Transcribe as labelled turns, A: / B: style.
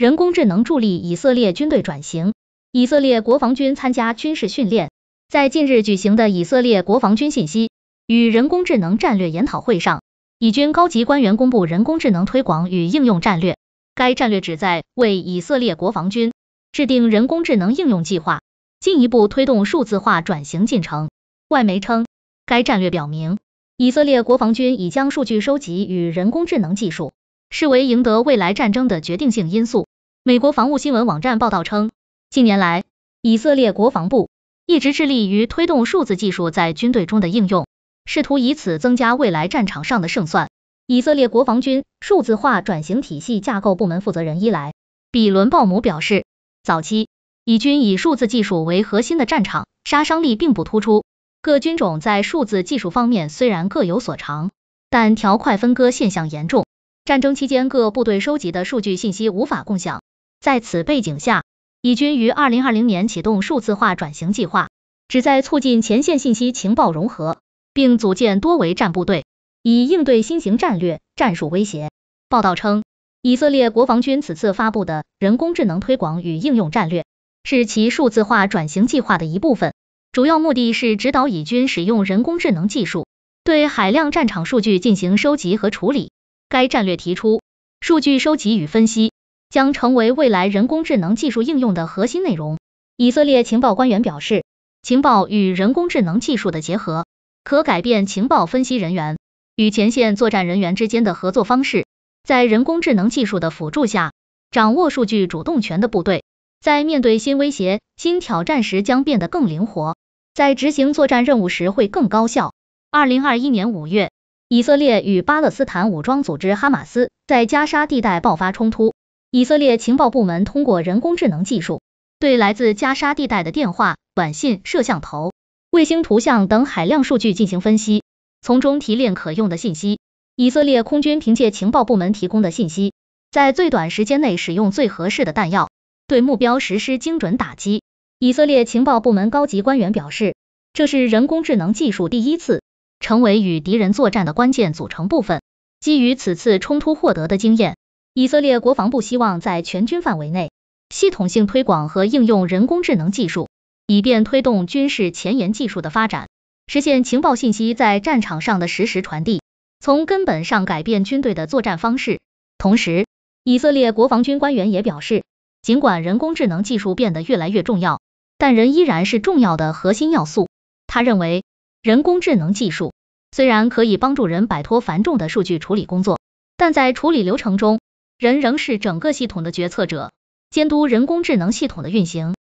A: 人工智能助力以色列军队转型。以色列国防军参加军事训练。在近日举行的以色列国防军信息与人工智能战略研讨会上，以军高级官员公布人工智能推广与应用战略。该战略旨在为以色列国防军制定人工智能应用计划，进一步推动数字化转型进程。外媒称，该战略表明以色列国防军已将数据收集与人工智能技术。视为赢得未来战争的决定性因素。美国防务新闻网站报道称，近年来，以色列国防部一直致力于推动数字技术在军队中的应用，试图以此增加未来战场上的胜算。以色列国防军数字化转型体系架构部门负责人伊莱比伦鲍姆表示，早期以军以数字技术为核心的战场杀伤力并不突出。各军种在数字技术方面虽然各有所长，但条块分割现象严重。战争期间，各部队收集的数据信息无法共享。在此背景下，以军于二零二零年启动数字化转型计划，旨在促进前线信息情报融合，并组建多维战部队，以应对新型战略、战术威胁。报道称，以色列国防军此次发布的人工智能推广与应用战略，是其数字化转型计划的一部分，主要目的是指导以军使用人工智能技术，对海量战场数据进行收集和处理。该战略提出，数据收集与分析将成为未来人工智能技术应用的核心内容。以色列情报官员表示，情报与人工智能技术的结合，可改变情报分析人员与前线作战人员之间的合作方式。在人工智能技术的辅助下，掌握数据主动权的部队，在面对新威胁、新挑战时将变得更灵活，在执行作战任务时会更高效。二零二一年五月。以色列与巴勒斯坦武装组织哈马斯在加沙地带爆发冲突。以色列情报部门通过人工智能技术，对来自加沙地带的电话、短信、摄像头、卫星图像等海量数据进行分析，从中提炼可用的信息。以色列空军凭借情报部门提供的信息，在最短时间内使用最合适的弹药，对目标实施精准打击。以色列情报部门高级官员表示，这是人工智能技术第一次。成为与敌人作战的关键组成部分。基于此次冲突获得的经验，以色列国防部希望在全军范围内系统性推广和应用人工智能技术，以便推动军事前沿技术的发展，实现情报信息在战场上的实时传递，从根本上改变军队的作战方式。同时，以色列国防军官员也表示，尽管人工智能技术变得越来越重要，但人依然是重要的核心要素。他认为。人工智能技术虽然可以帮助人摆脱繁重的数据处理工作，但在处理流程中，人仍是整个系统的决策者，监督人工智能系统的运行。